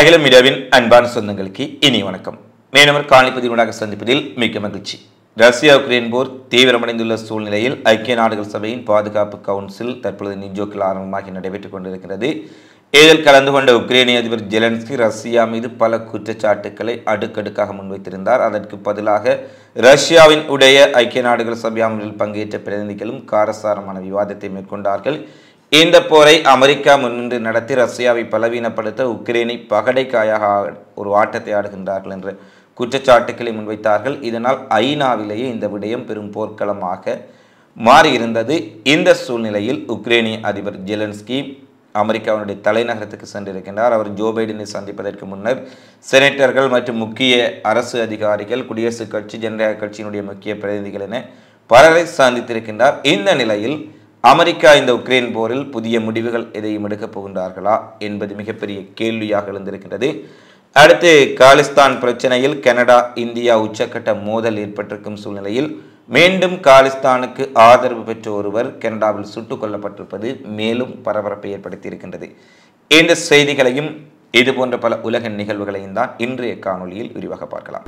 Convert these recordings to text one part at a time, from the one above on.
அகிலம் இடாவின் அன்பான சொந்தங்களுக்கு இனி வணக்கம் மேனவர் காணிப்பதினூடாக சந்திப்பதில் மிக்க மகிழ்ச்சி ரஷ்யா உக்ரைன் போர் தீவிரமடைந்துள்ள சூழ்நிலையில் ஐக்கிய நாடுகள் சபையின் பாதுகாப்பு கவுன்சில் தற்பொழுது நிஜோக்கில் ஆரம்பமாகி நடைபெற்றுக் கொண்டிருக்கிறது இதில் கலந்து கொண்ட உக்ரைனிய அதிபர் ஜெலன்ஸ்கி ரஷ்யா மீது பல குற்றச்சாட்டுக்களை அடுக்கடுக்காக முன்வைத்திருந்தார் அதற்கு பதிலாக ரஷ்யாவின் உடைய ஐக்கிய நாடுகள் சபை அமர்வில் பங்கேற்ற பிரதிநிதிகளும் காரசாரமான விவாதத்தை மேற்கொண்டார்கள் இந்த போரை அமெரிக்கா முன்னின்று நடத்தி ரஷ்யாவை பலவீனப்படுத்த உக்ரைனை பகடைக்காயாக ஒரு ஆட்டத்தை ஆடுகின்றார்கள் என்ற குற்றச்சாட்டுக்களை முன்வைத்தார்கள் இதனால் ஐநாவிலேயே இந்த விடயம் பெரும் போர்க்களமாக மாறியிருந்தது இந்த சூழ்நிலையில் உக்ரைனிய அதிபர் ஜெலன்ஸ்கி அமெரிக்காவினுடைய தலைநகரத்துக்கு சென்றிருக்கின்றார் அவர் ஜோ பைடனை சந்திப்பதற்கு முன்னர் செனட்டர்கள் மற்றும் முக்கிய அரசு அதிகாரிகள் குடியரசுக் கட்சி ஜனநாயக கட்சியினுடைய முக்கிய பிரதிநிதிகள் என பலரை சந்தித்திருக்கின்றார் இந்த நிலையில் அமெரிக்கா இந்த உக்ரைன் போரில் புதிய முடிவுகள் எதையும் எடுக்கப் போகின்றார்களா என்பது மிகப்பெரிய கேள்வியாக எழுந்திருக்கின்றது அடுத்து காலிஸ்தான் பிரச்சனையில் கனடா இந்தியா உச்சக்கட்ட மோதல் ஏற்பட்டிருக்கும் சூழ்நிலையில் மீண்டும் காலிஸ்தானுக்கு ஆதரவு பெற்ற ஒருவர் கனடாவில் சுட்டுக் கொல்லப்பட்டிருப்பது மேலும் பரபரப்பை ஏற்படுத்தியிருக்கின்றது இந்த செய்திகளையும் இதுபோன்ற பல உலக நிகழ்வுகளையும் தான் இன்றைய காணொலியில் விரிவாக பார்க்கலாம்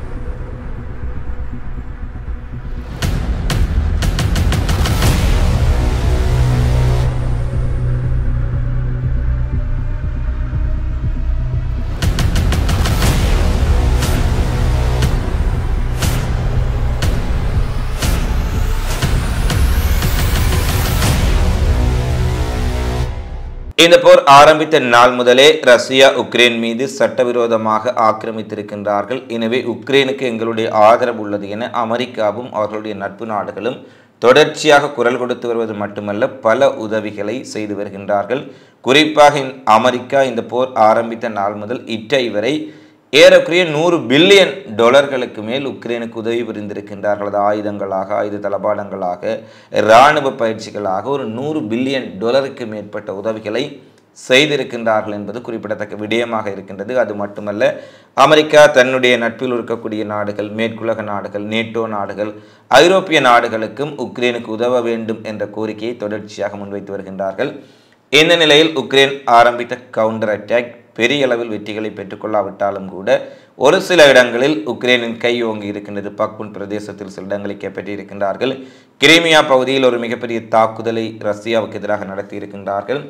இந்த போர் ஆரம்பித்த நாள் முதலே ரஷ்யா உக்ரைன் மீது சட்டவிரோதமாக ஆக்கிரமித்திருக்கின்றார்கள் எனவே உக்ரைனுக்கு எங்களுடைய ஆதரவு உள்ளது என அமெரிக்காவும் அவர்களுடைய நட்பு நாடுகளும் தொடர்ச்சியாக குரல் கொடுத்து வருவது மட்டுமல்ல பல உதவிகளை செய்து வருகின்றார்கள் குறிப்பாக அமெரிக்கா இந்த போர் ஆரம்பித்த நாள் முதல் இட்டை வரை ஏறக்குறைய நூறு பில்லியன் டொலர்களுக்கு மேல் உக்ரைனுக்கு உதவி புரிந்திருக்கின்றார்கள் ஆயுதங்களாக ஆயுத தளபாடங்களாக இராணுவ பயிற்சிகளாக ஒரு நூறு பில்லியன் டொலருக்கு மேற்பட்ட உதவிகளை செய்திருக்கின்றார்கள் என்பது குறிப்பிடத்தக்க விடயமாக இருக்கின்றது அது மட்டுமல்ல அமெரிக்கா தன்னுடைய நட்பில் இருக்கக்கூடிய நாடுகள் மேற்குலக நாடுகள் நேட்டோ நாடுகள் ஐரோப்பிய நாடுகளுக்கும் உக்ரைனுக்கு உதவ வேண்டும் என்ற கோரிக்கையை தொடர்ச்சியாக முன்வைத்து வருகின்றார்கள் இந்த நிலையில் உக்ரைன் ஆரம்பித்த கவுண்டர் அட்டாக் பெரிய அளவில் வெற்றிகளை பெற்றுக்கொள்ளாவிட்டாலும் கூட ஒரு சில இடங்களில் உக்ரைனின் கை ஓங்கி இருக்கின்றது பக்புன் பிரதேசத்தில் சில இடங்களை கைப்பற்றியிருக்கின்றார்கள் கிரிமியா பகுதியில் ஒரு மிகப்பெரிய தாக்குதலை ரஷ்யாவுக்கு எதிராக நடத்தியிருக்கின்றார்கள்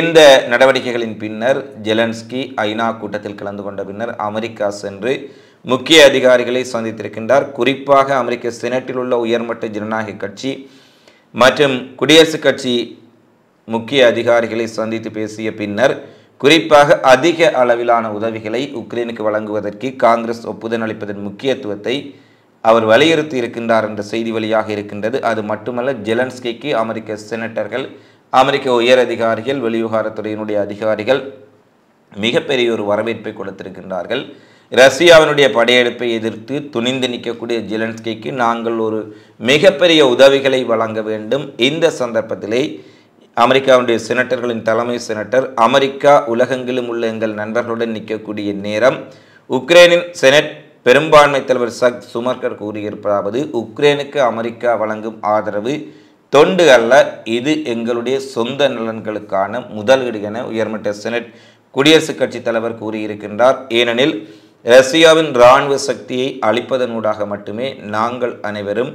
இந்த நடவடிக்கைகளின் பின்னர் ஜெலன்ஸ்கி ஐநா கூட்டத்தில் கலந்து கொண்ட பின்னர் அமெரிக்கா சென்று முக்கிய அதிகாரிகளை சந்தித்திருக்கின்றார் குறிப்பாக அமெரிக்க செனட்டில் உள்ள உயர்மட்ட ஜனநாயக கட்சி மற்றும் குடியரசுக் கட்சி முக்கிய அதிகாரிகளை சந்தித்து பேசிய பின்னர் குறிப்பாக அதிக அளவிலான உதவிகளை உக்ரைனுக்கு வழங்குவதற்கு காங்கிரஸ் ஒப்புதல் அளிப்பதன் முக்கியத்துவத்தை அவர் வலியுறுத்தி இருக்கின்றார் என்ற செய்தி வழியாக இருக்கின்றது அது மட்டுமல்ல ஜெலன்ஸ்கிக்கு அமெரிக்க செனட்டர்கள் அமெரிக்க உயர் அதிகாரிகள் வெளிவிவகாரத்துறையினுடைய அதிகாரிகள் மிகப்பெரிய ஒரு வரவேற்பை கொடுத்திருக்கின்றார்கள் ரஷ்யாவினுடைய படையெடுப்பை எதிர்த்து துணிந்து நிற்கக்கூடிய ஜெலன்ஸ்கிக்கு நாங்கள் ஒரு மிகப்பெரிய உதவிகளை வழங்க வேண்டும் இந்த சந்தர்ப்பத்திலே அமெரிக்காவுடைய செனட்டர்களின் தலைமை செனட்டர் அமெரிக்கா உலகெங்கிலும் உள்ள எங்கள் நண்பர்களுடன் நிற்கக்கூடிய நேரம் உக்ரைனின் செனட் பெரும்பான்மை தலைவர் சக் சுமர்கர் கூறியிருப்பதாவது உக்ரைனுக்கு அமெரிக்கா வழங்கும் ஆதரவு தொண்டு அல்ல இது எங்களுடைய சொந்த நலன்களுக்கான முதலீடு என உயர்மட்ட செனட் குடியரசுக் கட்சித் தலைவர் கூறியிருக்கின்றார் ஏனெனில் ரஷ்யாவின் இராணுவ சக்தியை அளிப்பதனூடாக மட்டுமே நாங்கள் அனைவரும்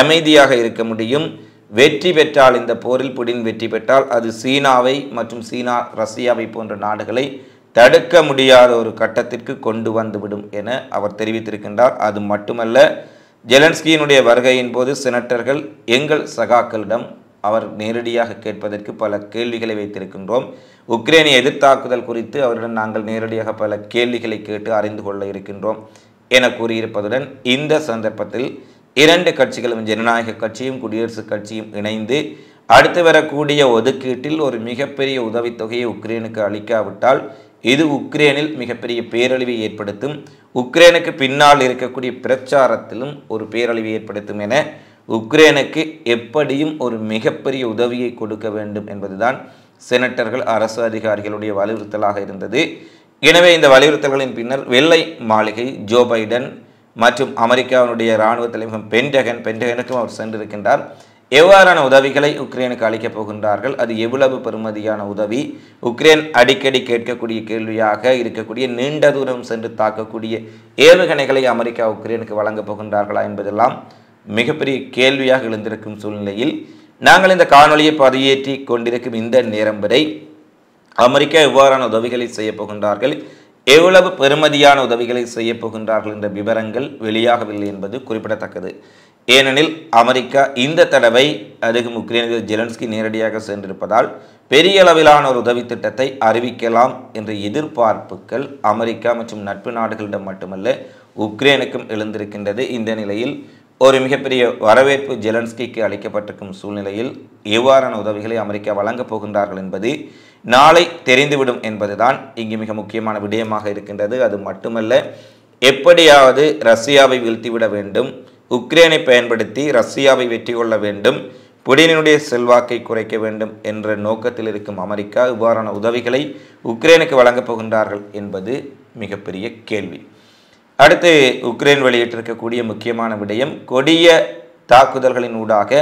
அமைதியாக இருக்க முடியும் வெற்றி பெற்றால் இந்த போரில் புடின் வெற்றி பெற்றால் அது சீனாவை மற்றும் சீனா ரஷ்யாவை போன்ற நாடுகளை தடுக்க முடியாத ஒரு கட்டத்திற்கு கொண்டு வந்துவிடும் என அவர் தெரிவித்திருக்கின்றார் அது மட்டுமல்ல ஜெலன்ஸ்கியினுடைய வருகையின் போது செனட்டர்கள் எங்கள் சகாக்களிடம் அவர் நேரடியாக கேட்பதற்கு பல கேள்விகளை வைத்திருக்கின்றோம் உக்ரைனிய எதிர்த்தாக்குதல் குறித்து அவரிடம் நாங்கள் நேரடியாக பல கேள்விகளை கேட்டு அறிந்து கொள்ள இருக்கின்றோம் என கூறியிருப்பதுடன் இந்த சந்தர்ப்பத்தில் இரண்டு கட்சிகளும் ஜனநாயக கட்சியும் குடியரசுக் கட்சியும் இணைந்து அடுத்து வரக்கூடிய ஒதுக்கீட்டில் ஒரு மிகப்பெரிய உதவித்தொகையை உக்ரைனுக்கு அளிக்காவிட்டால் இது உக்ரைனில் மிகப்பெரிய பேரழிவை ஏற்படுத்தும் உக்ரைனுக்கு பின்னால் இருக்கக்கூடிய பிரச்சாரத்திலும் ஒரு பேரழிவை ஏற்படுத்தும் என உக்ரைனுக்கு எப்படியும் ஒரு மிகப்பெரிய உதவியை கொடுக்க வேண்டும் என்பதுதான் செனட்டர்கள் அரசு அதிகாரிகளுடைய வலியுறுத்தலாக இருந்தது எனவே இந்த வலியுறுத்தல்களின் பின்னர் வெள்ளை மாளிகை ஜோ பைடன் மற்றும் அமெரிக்காவினுடைய இராணுவ தலைமுகம் பென்டகன் பென்டகனுக்கும் அவர் சென்றிருக்கின்றார் எவ்வாறான உதவிகளை உக்ரைனுக்கு அளிக்கப் போகின்றார்கள் அது எவ்வளவு பெருமதியான உதவி உக்ரைன் அடிக்கடி கேட்கக்கூடிய கேள்வியாக இருக்கக்கூடிய நீண்ட தூரம் சென்று தாக்கக்கூடிய ஏவுகணைகளை அமெரிக்கா உக்ரைனுக்கு வழங்கப் போகின்றார்களா என்பதெல்லாம் மிகப்பெரிய கேள்வியாக எழுந்திருக்கும் சூழ்நிலையில் நாங்கள் இந்த காணொலியை பதியேற்றி கொண்டிருக்கும் இந்த நேரம் வரை அமெரிக்கா எவ்வாறான உதவிகளை செய்யப் போகின்றார்கள் எவ்வளவு பெருமதியான உதவிகளை செய்ய போகின்றார்கள் என்ற விவரங்கள் வெளியாகவில்லை என்பது குறிப்பிடத்தக்கது ஏனெனில் அமெரிக்கா இந்த தடவை அருகும் உக்ரைனில் ஜெலன்ஸ்கி நேரடியாக சென்றிருப்பதால் பெரிய அளவிலான ஒரு உதவி திட்டத்தை அறிவிக்கலாம் என்ற எதிர்பார்ப்புகள் அமெரிக்கா மற்றும் நட்பு நாடுகளிடம் மட்டுமல்ல உக்ரைனுக்கும் எழுந்திருக்கின்றது இந்த நிலையில் ஒரு மிகப்பெரிய வரவேற்பு ஜெலன்ஸ்கிக்கு அளிக்கப்பட்டிருக்கும் சூழ்நிலையில் எவ்வாறான உதவிகளை அமெரிக்கா வழங்கப் போகின்றார்கள் என்பது நாளை தெரிந்துவிடும் என்பதுதான் இங்கு மிக முக்கியமான விடயமாக இருக்கின்றது அது மட்டுமல்ல எப்படியாவது ரஷ்யாவை வீழ்த்திவிட வேண்டும் உக்ரைனை பயன்படுத்தி ரஷ்யாவை வெற்றி கொள்ள வேண்டும் புடினுடைய செல்வாக்கை குறைக்க வேண்டும் என்ற நோக்கத்தில் இருக்கும் அமெரிக்கா இவ்வாறான உதவிகளை உக்ரைனுக்கு வழங்கப் போகின்றார்கள் என்பது மிகப்பெரிய கேள்வி அடுத்து உக்ரைன் வெளியிட்டிருக்கக்கூடிய முக்கியமான விடயம் கொடிய தாக்குதல்களின் ஊடாக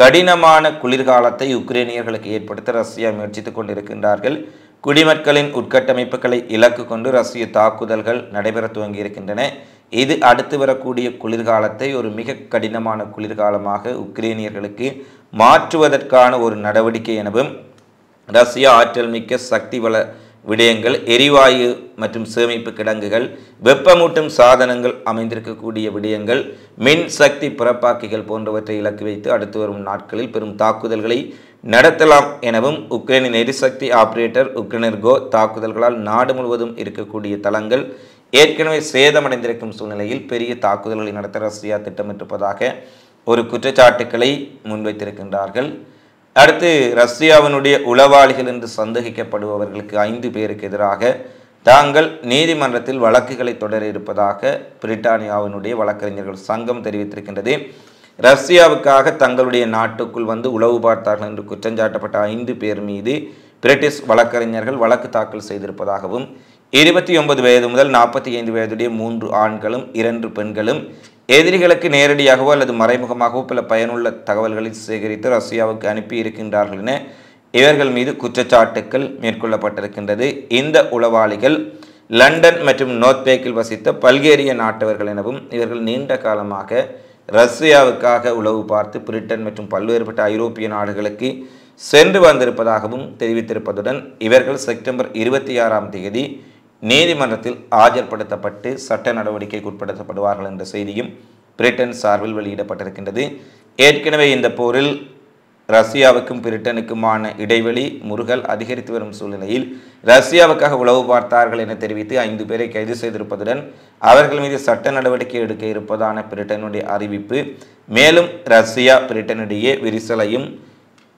கடினமான குளிர்காலத்தை உக்ரைனியர்களுக்கு ஏற்படுத்த ரஷ்யா முயற்சித்து கொண்டிருக்கின்றார்கள் குடிமக்களின் உட்கட்டமைப்புகளை இலக்கு கொண்டு ரஷ்ய தாக்குதல்கள் நடைபெற துவங்கியிருக்கின்றன இது அடுத்து வரக்கூடிய குளிர்காலத்தை ஒரு மிக கடினமான குளிர்காலமாக உக்ரைனியர்களுக்கு மாற்றுவதற்கான ஒரு நடவடிக்கை எனவும் ரஷ்யா ஆற்றல் மிக்க சக்தி வள விடயங்கள் எரிவாயு மற்றும் சேமிப்பு கிடங்குகள் வெப்பமூட்டும் சாதனங்கள் அமைந்திருக்கக்கூடிய விடயங்கள் மின் சக்தி புறப்பாக்கிகள் போன்றவற்றை இலக்கு வைத்து அடுத்து வரும் நாட்களில் பெரும் தாக்குதல்களை நடத்தலாம் எனவும் உக்ரைனின் எரிசக்தி ஆபரேட்டர் உக்ரைனர்கோ தாக்குதல்களால் நாடு முழுவதும் இருக்கக்கூடிய தளங்கள் ஏற்கனவே சேதமடைந்திருக்கும் சூழ்நிலையில் பெரிய தாக்குதல்களை நடத்த ரஷ்யா திட்டமிட்டிருப்பதாக ஒரு குற்றச்சாட்டுக்களை முன்வைத்திருக்கின்றார்கள் அடுத்து ரஷ்யாவினுடைய உளவாளிகள் என்று சந்தேகிக்கப்படுபவர்களுக்கு ஐந்து பேருக்கு எதிராக தாங்கள் நீதிமன்றத்தில் வழக்குகளை தொடர இருப்பதாக பிரிட்டானியாவினுடைய வழக்கறிஞர்கள் சங்கம் தெரிவித்திருக்கின்றது ரஷ்யாவுக்காக தங்களுடைய நாட்டுக்குள் வந்து உளவு பார்த்தார்கள் என்று குற்றஞ்சாட்டப்பட்ட ஐந்து பேர் மீது பிரிட்டிஷ் வழக்கறிஞர்கள் வழக்கு தாக்கல் செய்திருப்பதாகவும் இருபத்தி ஒன்பது வயது முதல் நாற்பத்தி ஐந்து வயதுடைய மூன்று ஆண்களும் இரண்டு பெண்களும் எதிரிகளுக்கு நேரடியாகவோ அல்லது மறைமுகமாகவோ பல பயனுள்ள தகவல்களை சேகரித்து ரஷ்யாவுக்கு அனுப்பி இருக்கின்றார்கள் என இவர்கள் மீது குற்றச்சாட்டுக்கள் மேற்கொள்ளப்பட்டிருக்கின்றது இந்த உளவாளிகள் லண்டன் மற்றும் நோர்த்பேக்கில் வசித்த பல்கேரிய நாட்டவர்கள் எனவும் இவர்கள் நீண்ட காலமாக ரஷ்யாவுக்காக உளவு பார்த்து பிரிட்டன் மற்றும் பல்வேறுபட்ட ஐரோப்பிய நாடுகளுக்கு சென்று வந்திருப்பதாகவும் தெரிவித்திருப்பதுடன் இவர்கள் செப்டம்பர் இருபத்தி ஆறாம் தேதி நீதிமன்றத்தில் ஆஜர்படுத்தப்பட்டு சட்ட நடவடிக்கைக்கு உட்படுத்தப்படுவார்கள் என்ற செய்தியும் பிரிட்டன் சார்பில் வெளியிடப்பட்டிருக்கின்றது ஏற்கனவே இந்த போரில் ரஷ்யாவுக்கும் பிரிட்டனுக்குமான இடைவெளி முருகல் அதிகரித்து வரும் சூழ்நிலையில் ரஷ்யாவுக்காக உளவு பார்த்தார்கள் என தெரிவித்து ஐந்து பேரை கைது செய்திருப்பதுடன் அவர்கள் மீது சட்ட நடவடிக்கை எடுக்க இருப்பதான பிரிட்டனுடைய அறிவிப்பு மேலும் ரஷ்யா பிரிட்டனிடையே விரிசலையும்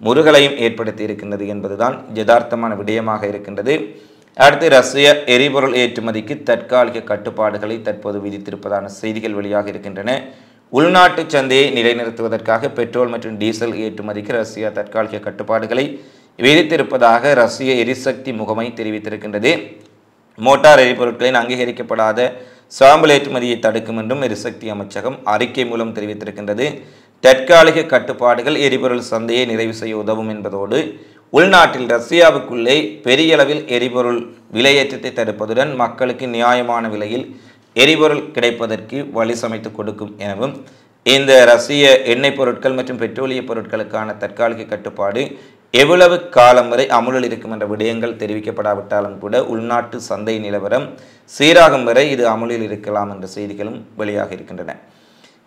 முருகலையும் ஏற்படுத்தி இருக்கின்றது என்பதுதான் யதார்த்தமான விடயமாக இருக்கின்றது அடுத்து ரஷ்ய எரிபொருள் ஏற்றுமதிக்கு தற்காலிக கட்டுப்பாடுகளை தற்போது விதித்திருப்பதான செய்திகள் வெளியாக இருக்கின்றன உள்நாட்டு சந்தையை நிலைநிறுத்துவதற்காக பெட்ரோல் மற்றும் டீசல் ஏற்றுமதிக்கு ரஷ்யா தற்காலிக கட்டுப்பாடுகளை விதித்திருப்பதாக ரஷ்ய எரிசக்தி முகமை தெரிவித்திருக்கின்றது மோட்டார் எரிபொருட்களின் அங்கீகரிக்கப்படாத சாம்பல் ஏற்றுமதியை தடுக்கும் என்றும் எரிசக்தி அமைச்சகம் அறிக்கை மூலம் தெரிவித்திருக்கின்றது தற்காலிக கட்டுப்பாடுகள் எரிபொருள் சந்தையை நிறைவு செய்ய உதவும் என்பதோடு உள்நாட்டில் ரஷ்யாவுக்குள்ளே பெரிய அளவில் எரிபொருள் விலையேற்றத்தை தடுப்பதுடன் மக்களுக்கு நியாயமான விலையில் எரிபொருள் கிடைப்பதற்கு வழி சமைத்து கொடுக்கும் எனவும் இந்த ரஷ்ய எண்ணெய் பொருட்கள் மற்றும் பெட்ரோலிய பொருட்களுக்கான தற்காலிக கட்டுப்பாடு எவ்வளவு காலம் வரை அமுலில் இருக்கும் என்ற விடயங்கள் தெரிவிக்கப்படாவிட்டாலும் கூட உள்நாட்டு சந்தை நிலவரம் சீராகும் வரை இது அமுலில் இருக்கலாம் என்ற செய்திகளும் வெளியாக இருக்கின்றன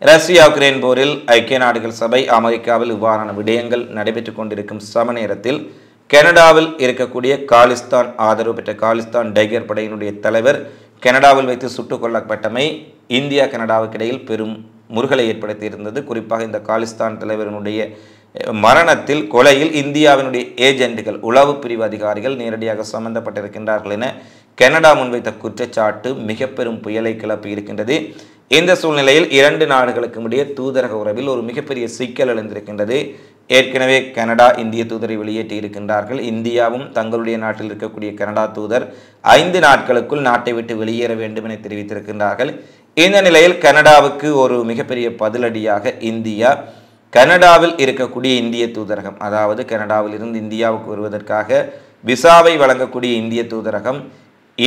ரஷ்யா உக்ரைன் போரில் ஐக்கிய நாடுகள் சபை அமெரிக்காவில் இவ்வாறான விடயங்கள் நடைபெற்றுக் கொண்டிருக்கும் சம நேரத்தில் கனடாவில் இருக்கக்கூடிய காலிஸ்தான் ஆதரவு பெற்ற காலிஸ்தான் டைகர் படையினுடைய தலைவர் கனடாவில் வைத்து சுட்டுக் கொல்லப்பட்டமை இந்தியா கனடாவுக்கு இடையில் பெரும் முருகலை ஏற்படுத்தியிருந்தது குறிப்பாக இந்த காலிஸ்தான் தலைவரினுடைய மரணத்தில் கொலையில் இந்தியாவினுடைய ஏஜென்ட்கள் உளவு பிரிவு அதிகாரிகள் நேரடியாக சம்பந்தப்பட்டிருக்கின்றார்கள் என கனடா முன்வைத்த குற்றச்சாட்டு மிக பெரும் புயலை கிளப்பி இருக்கின்றது இந்த சூழ்நிலையில் இரண்டு நாடுகளுக்கும் இடையே தூதரக உறவில் ஒரு மிகப்பெரிய சிக்கல் எழுந்திருக்கின்றது ஏற்கனவே கனடா இந்திய தூதரை வெளியேற்றியிருக்கின்றார்கள் இந்தியாவும் தங்களுடைய நாட்டில் இருக்கக்கூடிய கனடா தூதர் ஐந்து நாட்களுக்குள் நாட்டை விட்டு வெளியேற வேண்டும் என தெரிவித்திருக்கின்றார்கள் இந்த நிலையில் கனடாவுக்கு ஒரு மிகப்பெரிய பதிலடியாக இந்தியா கனடாவில் இருக்கக்கூடிய இந்திய தூதரகம் அதாவது கனடாவில் இருந்து இந்தியாவுக்கு வருவதற்காக விசாவை வழங்கக்கூடிய இந்திய தூதரகம்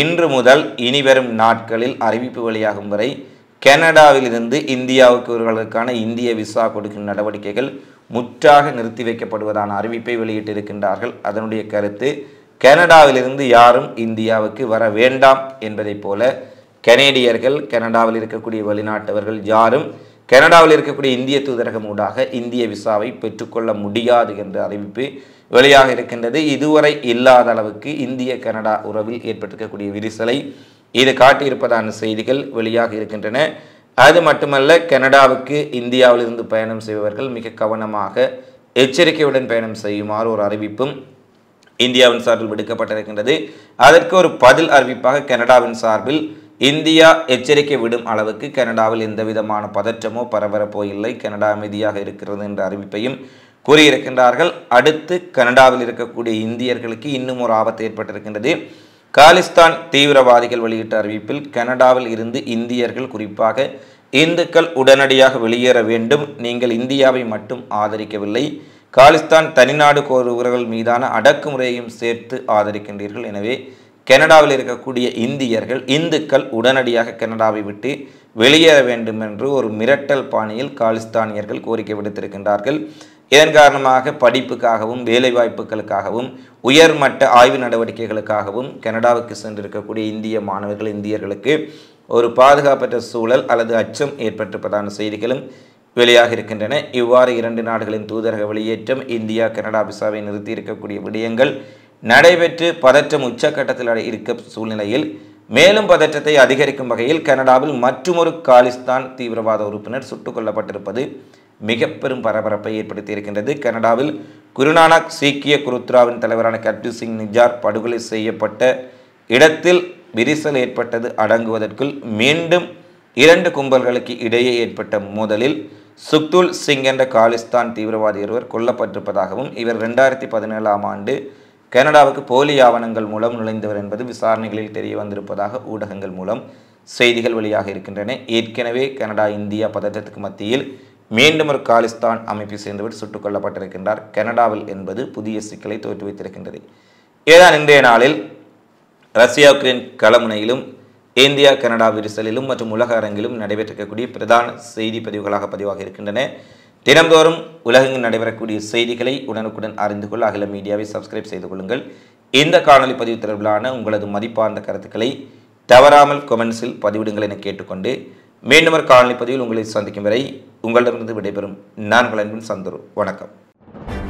இன்று முதல் இனிவரும் நாட்களில் அறிவிப்பு வெளியாகும் வரை கனடாவிலிருந்து இந்தியாவுக்கு வருவதற்கான இந்திய விசா கொடுக்கும் நடவடிக்கைகள் முற்றாக நிறுத்தி வைக்கப்படுவதான அறிவிப்பை வெளியிட்டிருக்கின்றார்கள் அதனுடைய கருத்து கனடாவிலிருந்து யாரும் இந்தியாவுக்கு வர வேண்டாம் என்பதைப் போல கனேடியர்கள் கனடாவில் இருக்கக்கூடிய வெளிநாட்டவர்கள் யாரும் கனடாவில் இருக்கக்கூடிய இந்திய தூதரகம் ஊடாக இந்திய விசாவை பெற்றுக்கொள்ள முடியாது என்ற அறிவிப்பு வெளியாக இருக்கின்றது இதுவரை இல்லாத அளவுக்கு இந்திய கனடா உறவில் ஏற்பட்டிருக்கக்கூடிய விரிசலை இது காட்டியிருப்பதான செய்திகள் வெளியாக இருக்கின்றன அது மட்டுமல்ல கனடாவுக்கு இந்தியாவிலிருந்து பயணம் செய்பவர்கள் மிக கவனமாக எச்சரிக்கையுடன் பயணம் செய்யுமாறு ஒரு அறிவிப்பும் இந்தியாவின் சார்பில் விடுக்கப்பட்டிருக்கின்றது அதற்கு ஒரு பதில் அறிவிப்பாக கனடாவின் சார்பில் இந்தியா எச்சரிக்கை விடும் அளவுக்கு கனடாவில் எந்த விதமான பதற்றமோ பரபரப்போ இல்லை கனடா அமைதியாக இருக்கிறது என்ற அறிவிப்பையும் கூறியிருக்கின்றார்கள் அடுத்து கனடாவில் இருக்கக்கூடிய இந்தியர்களுக்கு இன்னும் ஒரு ஆபத்து ஏற்பட்டிருக்கின்றது காலிஸ்தான் தீவிரவாதிகள் வெளியிட்ட அறிவிப்பில் கனடாவில் இருந்து இந்தியர்கள் குறிப்பாக இந்துக்கள் உடனடியாக வெளியேற வேண்டும் நீங்கள் இந்தியாவை மட்டும் ஆதரிக்கவில்லை காலிஸ்தான் தனிநாடு கோருபவர்கள் மீதான அடக்குமுறையையும் சேர்த்து ஆதரிக்கின்றீர்கள் எனவே கனடாவில் இருக்கக்கூடிய இந்தியர்கள் இந்துக்கள் உடனடியாக கனடாவை விட்டு வெளியேற வேண்டும் என்று ஒரு மிரட்டல் பாணியில் காலிஸ்தானியர்கள் கோரிக்கை விடுத்திருக்கின்றார்கள் இதன் காரணமாக படிப்புக்காகவும் வேலைவாய்ப்புகளுக்காகவும் உயர்மட்ட ஆய்வு நடவடிக்கைகளுக்காகவும் கனடாவுக்கு சென்றிருக்கக்கூடிய இந்திய மாணவர்கள் இந்தியர்களுக்கு ஒரு பாதுகாப்பற்ற சூழல் அல்லது அச்சம் ஏற்பட்டிருப்பதான செய்திகளும் வெளியாக இருக்கின்றன இவ்வாறு இரண்டு நாடுகளின் தூதரக வெளியேற்றம் இந்தியா கனடா விசாவை நிறுத்தியிருக்கக்கூடிய விடயங்கள் நடைபெற்று பதற்றம் உச்சக்கட்டத்தில் இருக்க சூழ்நிலையில் மேலும் பதற்றத்தை அதிகரிக்கும் வகையில் கனடாவில் மற்றொரு காலிஸ்தான் தீவிரவாத உறுப்பினர் சுட்டுக் கொல்லப்பட்டிருப்பது மிக பெரும் பரபரப்பை ஏற்படுத்தி இருக்கின்றது கனடாவில் குருநானக் சீக்கிய குருத்ராவின் தலைவரான கப்டி சிங் நிஜார் படுகொலை செய்யப்பட்ட இடத்தில் விரிசல் ஏற்பட்டது அடங்குவதற்குள் மீண்டும் இரண்டு கும்பல்களுக்கு இடையே ஏற்பட்ட மோதலில் சுக்துல் சிங் என்ற காலிஸ்தான் தீவிரவாதி ஒருவர் கொல்லப்பட்டிருப்பதாகவும் இவர் ரெண்டாயிரத்தி பதினேழாம் ஆண்டு கனடாவுக்கு போலி ஆவணங்கள் மூலம் நுழைந்தவர் என்பது விசாரணைகளில் தெரிய வந்திருப்பதாக ஊடகங்கள் மூலம் செய்திகள் வெளியாக இருக்கின்றன ஏற்கனவே கனடா இந்தியா பதற்றத்துக்கு மத்தியில் மீண்டும் ஒரு காலிஸ்தான் அமைப்பை சேர்ந்துவிட்டு சுட்டுக் கொல்லப்பட்டிருக்கின்றார் கனடாவில் என்பது புதிய சிக்கலை தோற்று வைத்திருக்கின்றது ஏதான் இன்றைய நாளில் ரஷ்யா உக்ரைன் களமுனையிலும் இந்தியா கனடா விரிசலிலும் மற்றும் உலக அரங்கிலும் நடைபெற்றிருக்கக்கூடிய பிரதான செய்தி பதிவுகளாக பதிவாக இருக்கின்றன தினந்தோறும் உலகெங்கில் நடைபெறக்கூடிய செய்திகளை உடனுக்குடன் அறிந்து கொள்ள அகில மீடியாவை சப்ஸ்கிரைப் செய்து கொள்ளுங்கள் இந்த காணொலி பதிவு தொடர்பிலான உங்களது மதிப்பார்ந்த கருத்துக்களை தவறாமல் கொமெண்ட்ஸில் பதிவிடுங்கள் என கேட்டுக்கொண்டு மீண்டும் ஒரு காணொலி பதிவில் உங்களை சந்திக்கும் வரை உங்களிடமிருந்து விடைபெறும் நான்கள் அன்பின் சந்தரு வணக்கம்